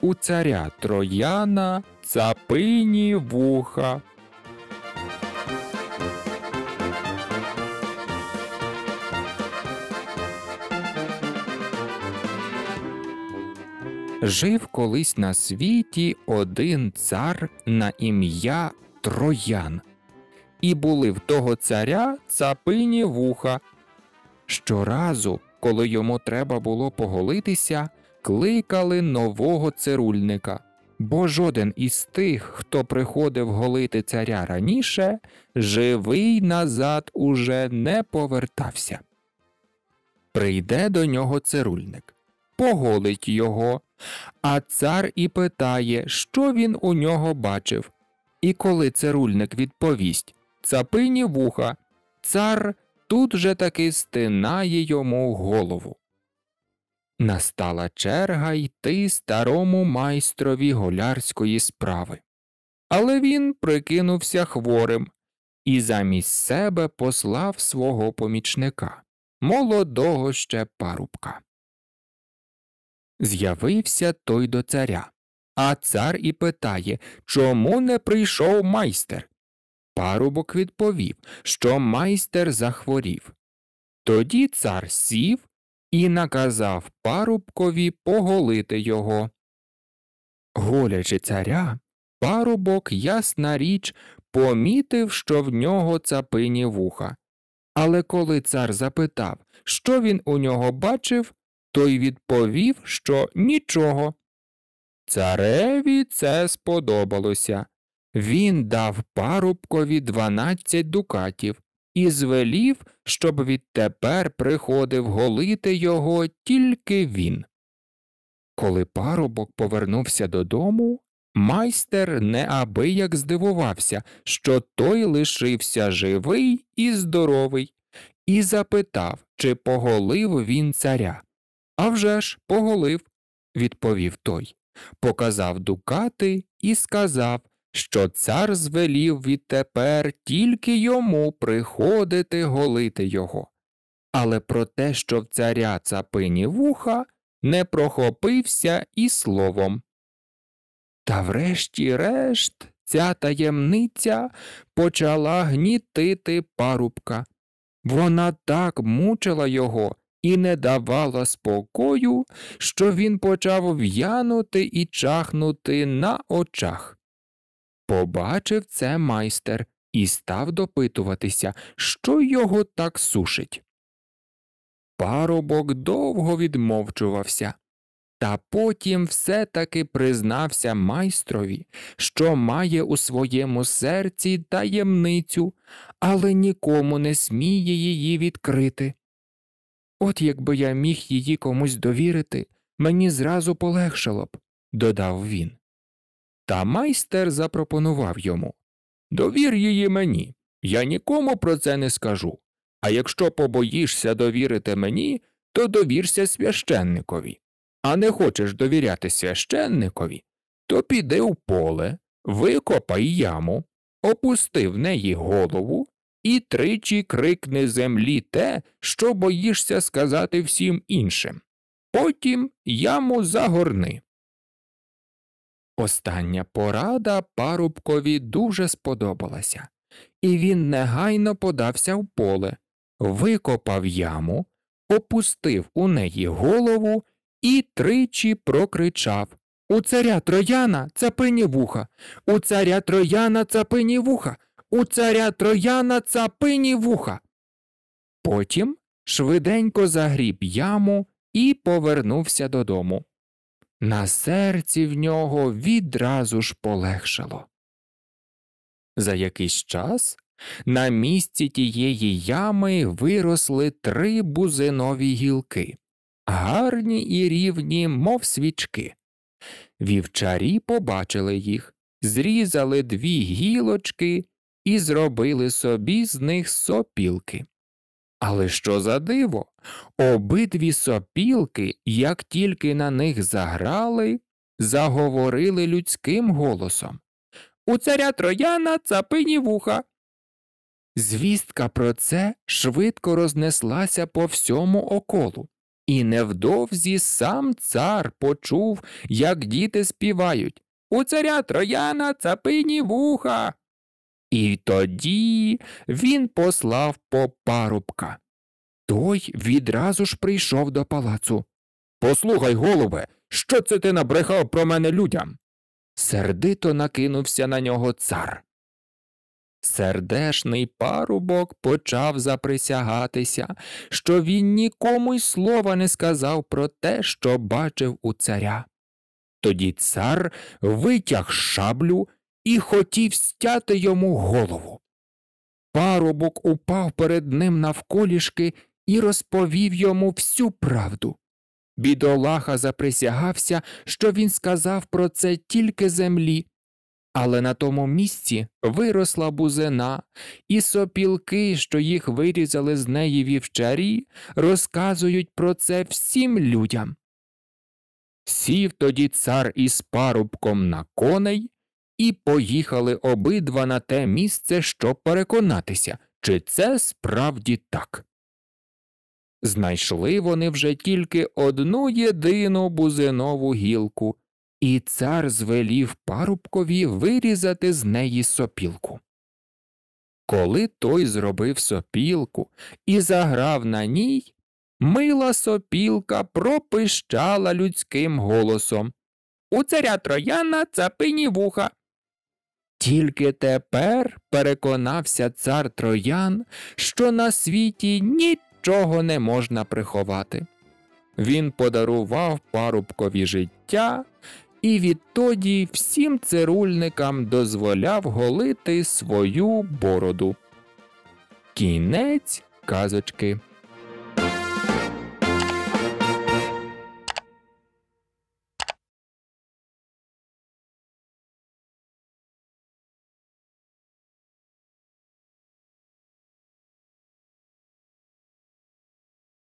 у царя трояна цапині вуха. Жив колись на світі один цар на ім'я Троян, і були в того царя цапині вуха. Щоразу, коли йому треба було поголитися, кликали нового цирульника, бо жоден із тих, хто приходив голити царя раніше, живий назад уже не повертався. Прийде до нього цирульник, поголить його, а цар і питає, що він у нього бачив. І коли цирульник відповість Цапині вуха, цар тут же таки стинає йому голову. Настала черга йти старому майстрові голярської справи. Але він прикинувся хворим і замість себе послав свого помічника, молодого ще парубка. З'явився той до царя, а цар і питає, чому не прийшов майстер. Парубок відповів, що майстер захворів. Тоді цар сів і наказав парубкові поголити його. Голячи царя, парубок, ясна річ, помітив, що в нього цапині вуха. Але коли цар запитав, що він у нього бачив, той відповів, що нічого. Цареві це сподобалося. Він дав парубкові дванадцять дукатів і звелів, щоб відтепер приходив голити його тільки він. Коли парубок повернувся додому, майстер неабияк здивувався, що той лишився живий і здоровий, і запитав, чи поголив він царя. «А вже ж, поголив, відповів той, показав дукати і сказав, що цар звелів відтепер тільки йому приходити голити його, але про те, що в царя цапині вуха, не прохопився і словом. Та врешті-решт ця таємниця почала гнітити парубка. Вона так мучила його і не давала спокою, що він почав в'янути і чахнути на очах. Побачив це майстер і став допитуватися, що його так сушить. Парубок довго відмовчувався, та потім все таки признався майстрові, що має у своєму серці таємницю, але нікому не сміє її відкрити. От якби я міг її комусь довірити, мені зразу полегшало б, додав він. Та майстер запропонував йому Довір її мені, я нікому про це не скажу. А якщо побоїшся довірити мені, то довірся священникові. А не хочеш довіряти священникові, то піди в поле, викопай яму, опусти в неї голову і тричі крикни землі те, що боїшся сказати всім іншим. Потім яму загорни. Остання порада парубкові дуже сподобалася, і він негайно подався в поле, викопав яму, опустив у неї голову і тричі прокричав У царя трояна цапині вуха, у царя трояна цапині вуха, у царя трояна цапині вуха. Потім швиденько загріб яму і повернувся додому. На серці в нього відразу ж полегшало. За якийсь час на місці тієї ями виросли три бузинові гілки, гарні і рівні, мов свічки. Вівчарі побачили їх, зрізали дві гілочки і зробили собі з них сопілки. Але що за диво? Обидві сопілки, як тільки на них заграли, заговорили людським голосом У царя трояна цапині вуха. Звістка про це швидко рознеслася по всьому околу, і невдовзі сам цар почув, як діти співають У царя трояна цапині вуха. І тоді він послав по парубка. Той відразу ж прийшов до палацу. Послухай, голубе, що це ти набрехав про мене людям? Сердито накинувся на нього цар. Сердешний парубок почав заприсягатися, що він нікому й слова не сказав про те, що бачив у царя. Тоді цар витяг шаблю і хотів стяти йому голову. Парубок упав перед ним навколішки і розповів йому всю правду. Бідолаха заприсягався, що він сказав про це тільки землі. Але на тому місці виросла бузина, і сопілки, що їх вирізали з неї вівчарі, розказують про це всім людям. Сів тоді цар із парубком на коней і поїхали обидва на те місце, щоб переконатися, чи це справді так. Знайшли вони вже тільки одну єдину бузинову гілку, і цар звелів парубкові вирізати з неї сопілку. Коли той зробив сопілку і заграв на ній, мила сопілка пропищала людським голосом У царя трояна цапині вуха, тільки тепер переконався цар троян, що на світі нічого не можна приховати. Він подарував парубкові життя і відтоді всім цирульникам дозволяв голити свою бороду. Кінець казочки.